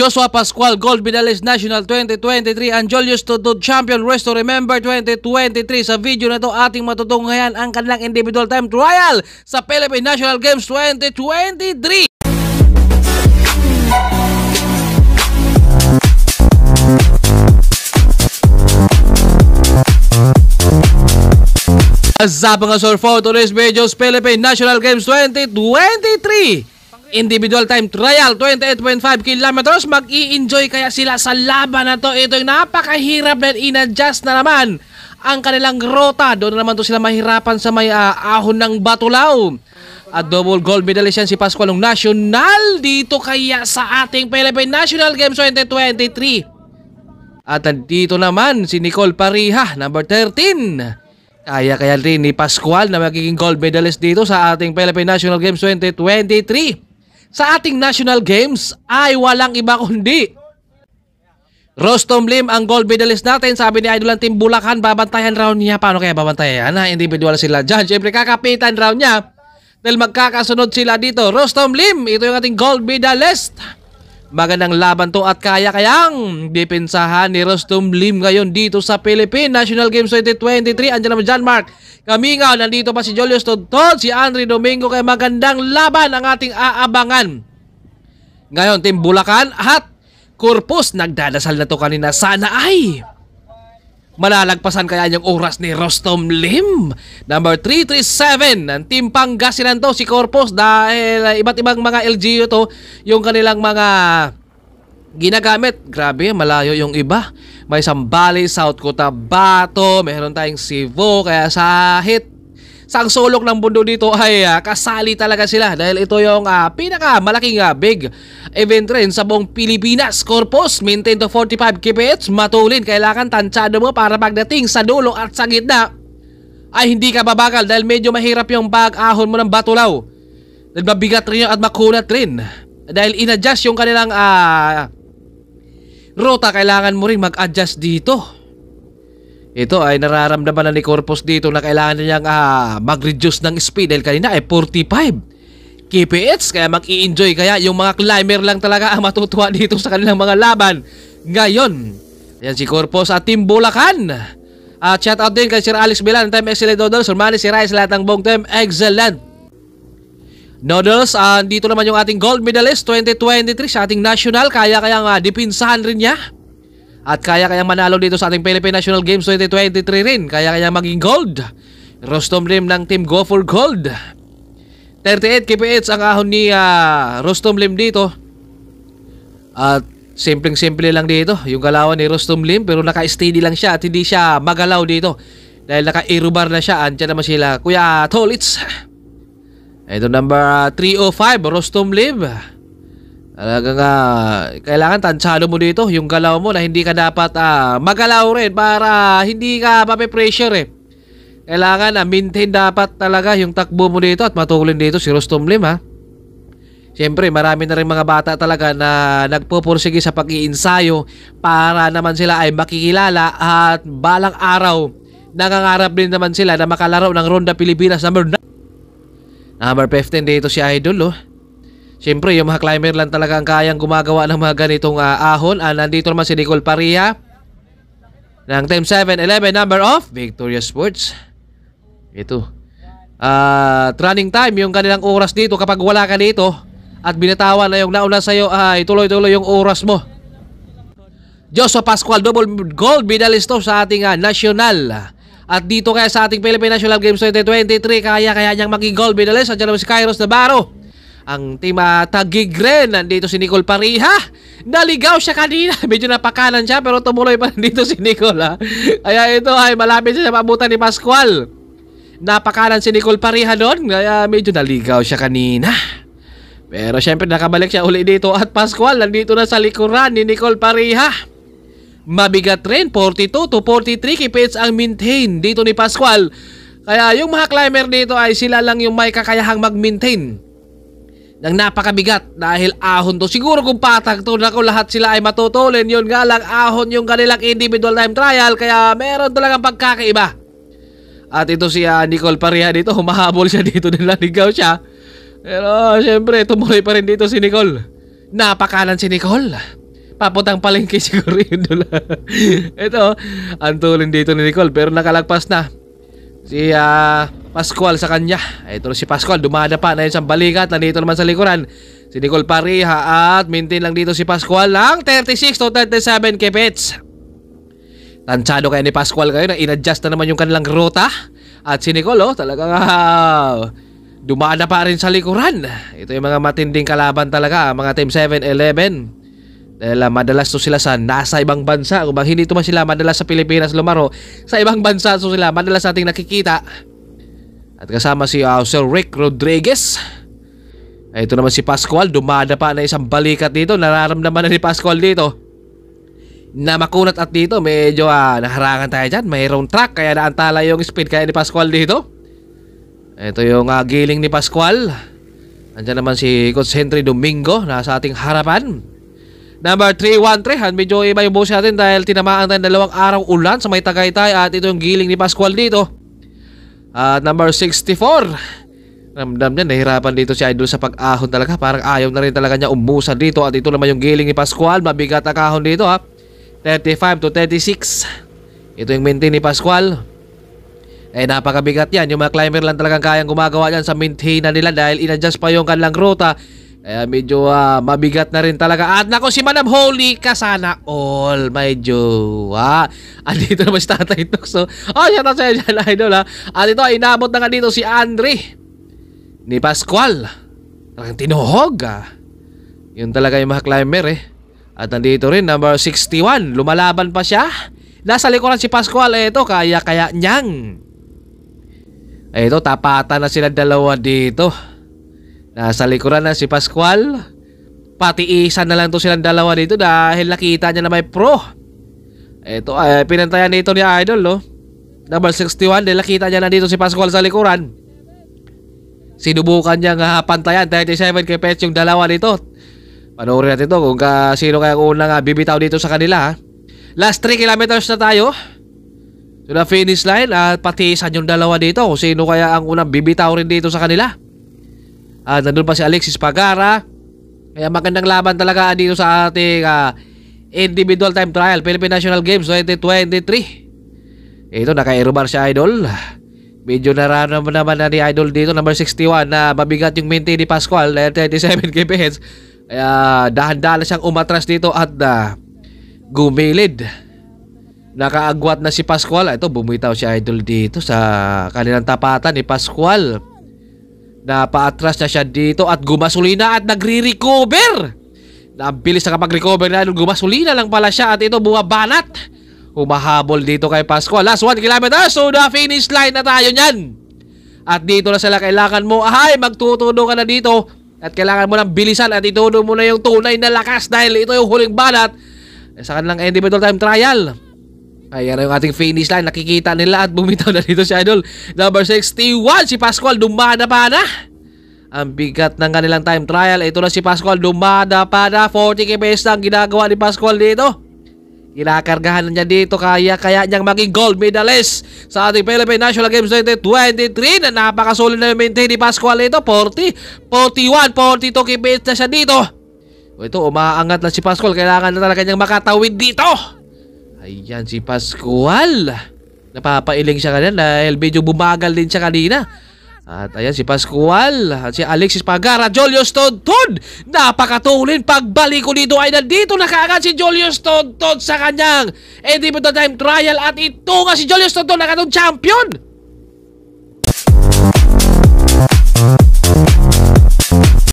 Joshua Pascual, gold medalist national 2023, Anjolius Tudod, champion rest to remember 2023. Sa video na to ating matutunghayan ang kanilang individual time trial sa Philippine National Games 2023. Sa mga sir for today's videos, Philippine National Games 2023 individual time trial 28.5 kilometers. Mag-i-enjoy kaya sila sa laban na to. Ito yung napakahirap na in na naman ang kanilang rota. Doon naman to sila mahirapan sa may uh, ahon ng Batulaw. At double gold medalist yan si Pascualong National dito kaya sa ating Philippine National Games 2023. At dito naman si Nicole Pariha, number 13. Kaya kaya rin ni Pascual na magiging gold medalist dito sa ating Philippine National Games 2023 sa ating national games ay walang iba kundi Rostom Lim ang gold medalist natin. Sabi ni Idolan Team Bulacan, babantayan raw niya. Paano kaya babantayan? Ha? Individual sila dyan. Siyempre, kakapitan raw niya dahil magkakasunod sila dito. Rostom Lim, ito yung ating gold medalist. Magandang laban to at kaya-kayang depensahan ni Rostum Lim ngayon dito sa Philippine National Games 2023. Andiyan naman John Mark Kamingaw, nandito pa si Julius Tontod, si Andre Domingo. Kaya magandang laban ang ating aabangan. Ngayon, Team Bulacan at Corpus, nagdadasal na to kanina. Sana ay Malalagpasan kaya niyang oras ni Rostom Lim? Number 337 ng Team Pangasinan to si Corpus dahil ah, iba't ibang mga LGU to yung kanilang mga ginagamit. Grabe, malayo yung iba. May Sambali, South Cotabato, meron tayong Cebu, kaya sa hit sa sulok ng mundo dito ay uh, kasali talaga sila dahil ito yung uh, ah, pinaka malaking uh, ah, big event rin sa buong Pilipinas. Corpus, maintain to 45 kph, matulin. Kailangan tansyado mo para pagdating sa dulo at sa gitna ay hindi ka babakal dahil medyo mahirap yung pag-ahon mo ng batulaw. Dahil mabigat rin yun at makulat rin. Dahil inadjust yung kanilang uh, ruta, kailangan mo rin mag-adjust dito. Ito ay nararamdaman na ni Corpus dito na kailangan niyang uh, mag-reduce ng speed dahil kanina ay 45 kph kaya mag-i-enjoy kaya yung mga climber lang talaga ang matutuwa dito sa kanilang mga laban ngayon. Yan si Corpus at Team Bulacan. At uh, shout out din kay Sir Alex Bilan, Time Excellent Noodles, Sir si Rice, lahat ng buong team, excellent. Noodles, uh, dito naman yung ating gold medalist 2023 sa ating national, kaya kaya nga uh, dipinsahan rin niya. At kaya kaya manalo dito sa ating Philippine National Games 2023 rin. Kaya kaya maging gold. Rostom Lim ng Team Go for Gold. 38 KPH ang ahon ni uh, Rostom Lim dito. At simpleng-simple lang dito. Yung galawan ni Rostom Lim pero naka-steady lang siya at hindi siya magalaw dito. Dahil naka-irubar na siya. Andiyan naman sila. Kuya Tolitz. Ito number uh, ah, 305 Rostom Lim. Talaga nga, kailangan tansyalo mo dito yung galaw mo na hindi ka dapat ah, magalaw rin para hindi ka mape-pressure eh. Kailangan na ah, maintain dapat talaga yung takbo mo dito at matulin dito si Rostom Lim ha. Siyempre, marami na rin mga bata talaga na nagpupursige sa pag-iinsayo para naman sila ay makikilala at balang araw nangangarap din naman sila na makalaro ng Ronda Pilipinas number 9. Number 15 dito si Idol oh. Siyempre, yung mga climber lang talaga ang kayang gumagawa ng mga ganitong uh, ahon. Uh, nandito naman si Nicole Paria ng Team 7-11 number of Victoria Sports. Ito. Uh, running time, yung kanilang oras dito kapag wala ka dito at binatawan na yung nauna sa'yo, ay uh, tuloy-tuloy yung oras mo. Joshua Pascual, double gold medalist sa ating uh, national. At dito kaya sa ating Philippine National Games 2023, kaya-kaya niyang maging gold medalist. Andiyan naman si Kairos Navarro ang tima tagig rin. Nandito si Nicole Pariha. Naligaw siya kanina. Medyo napakanan siya pero tumuloy pa nandito si Nicole. Ha? Kaya ito ay malapit siya sa pabutan ni Pascual. Napakanan si Nicole Pariha noon. Kaya medyo naligaw siya kanina. Pero syempre nakabalik siya uli dito at Pascual nandito na sa likuran ni Nicole Pariha. Mabigat rin, 42 to 43 kipits ang maintain dito ni Pascual. Kaya yung mga climber dito ay sila lang yung may kakayahang mag-maintain ng napakabigat dahil ahon to. Siguro kung patag to na ko lahat sila ay matutulin, yun nga lang ahon yung kanilang individual time trial kaya meron talagang pagkakaiba. At ito si uh, Nicole Pareha dito, humahabol siya dito din nilaligaw siya. Pero ah, syempre, tumuloy pa rin dito si Nicole. Napakalan si Nicole. Papuntang palengke siguro yun doon. ito, ang tulin dito ni Nicole pero nakalagpas na si uh, Pascual sa kanya. Ito si Pascual, dumada pa na yun sa balikat. Nandito naman sa likuran. Si Nicole Pareha at maintain lang dito si Pascual ng 36 to 37 kipits. Tansado kayo ni Pascual kayo na inadjust na naman yung kanilang ruta. At si Nicole, oh, talagang uh, ah, dumada pa rin sa likuran. Ito yung mga matinding kalaban talaga, mga Team 7-11. Dahil madalas to sila sa nasa ibang bansa. Kung bakit hindi to man sila madalas sa Pilipinas lumaro, sa ibang bansa so sila madalas ating nakikita. At kasama si uh, Sir Rick Rodriguez. Ay, ah, ito naman si Pascual, dumada pa na isang balikat dito. Nararamdaman na ni Pascual dito. Na makunat at dito, medyo ah, naharangan tayo dyan. Mayroong track, kaya naantala yung speed kaya ni Pascual dito. Ito yung ah, giling ni Pascual. Andiyan naman si Coach Henry Domingo nasa sa ating harapan. Number 313, medyo iba yung boss natin dahil tinamaan tayo dalawang araw ulan sa may Tagaytay at ito yung giling ni Pascual dito. At number 64, ramdam niya nahirapan dito si Idol sa pag-ahon talaga. Parang ayaw na rin talaga niya umusan dito at ito naman yung giling ni Pascual. Mabigat na kahon dito ha. 35 to 36. Ito yung maintain ni Pascual. Eh napakabigat yan. Yung mga climber lang talagang kayang gumagawa yan sa maintain na nila dahil inadjust pa yung kanilang ruta kaya medyo uh, mabigat na rin talaga. At nako si Madam Holy, kasana all. Medyo, ha? Ah, dito naman si Tatay Tok. So, oh. oh, shout out sa'yo dyan, idol, ha? Ah. At ito, inabot na nga dito si Andre. Ni Pascual. Talagang tinuhog, ha? Yun talaga yung mga climber, eh. At nandito rin, number 61. Lumalaban pa siya. Nasa likuran si Pascual. Eh, ito, kaya-kaya niyang. Eh, ito, tapatan na sila dalawa dito. Nasa likuran na si Pascual. Pati isa na lang to silang dalawa dito dahil nakita niya na may pro. Ito ay eh, pinantayan dito ni Idol, no? Double 61 dahil nakita niya na dito si Pascual sa likuran. Sinubukan niya uh, pantayan 37 kay Pets yung dalawa dito. Panoorin natin to kung ka, sino kaya ang unang ah, bibitaw dito sa kanila. Ha? Last 3 kilometers na tayo. To the finish line at pati isa yung dalawa dito kung sino kaya ang unang bibitaw rin dito sa kanila. Ah, nandun pa si Alexis Pagara. Kaya magandang laban talaga dito sa ating uh, individual time trial Philippine National Games 2023. Ito, naka-aerobar siya, Idol. Medyo narano naman na ni Idol dito, number 61, na mabigat yung minti ni Pascual, na 37 kph. Kaya dahan-dahan siyang umatras dito at uh, gumilid. Nakaagwat na si Pascual. Ito, bumitaw si Idol dito sa kanilang tapatan ni Pascual. Napaatras na siya dito at gumasolina at nagre-recover. Nabilis na kapag recover na gumasolina lang pala siya at ito banat. Humahabol dito kay Pascual. Last 1 km. So the finish line na tayo niyan. At dito na sila kailangan mo. Ahay, magtutuno ka na dito. At kailangan mo ng bilisan at ituno mo na yung tunay na lakas dahil ito yung huling banat eh, sa kanilang individual time trial. Ayan na yung ating finish line. Nakikita nila at bumitaw na dito si Idol. Number 61, si Pascual dumada pa na. Ang bigat ng kanilang time trial. Ito na si Pascual dumada pa na. 40 k na ang ginagawa ni Pascual dito. Kinakargahan niya dito kaya kaya niyang maging gold medalist sa ating Philippine National Games 2023 na napakasolid na yung maintain ni Pascual dito. 40, 41, 42 kms na siya dito. Ito, umaangat na si Pascual. Kailangan na talaga niyang makatawid dito. Ayan si Pascual. Napapailing siya kanina dahil medyo bumagal din siya kanina. At ayan si Pascual at si Alexis Pagara, Julius Stonton. Napakatulin pagbalik ko dito ay nandito na kaagad si Julius Stonton sa kanyang Edible Time Trial at ito nga si Julius Stonton na kanong champion.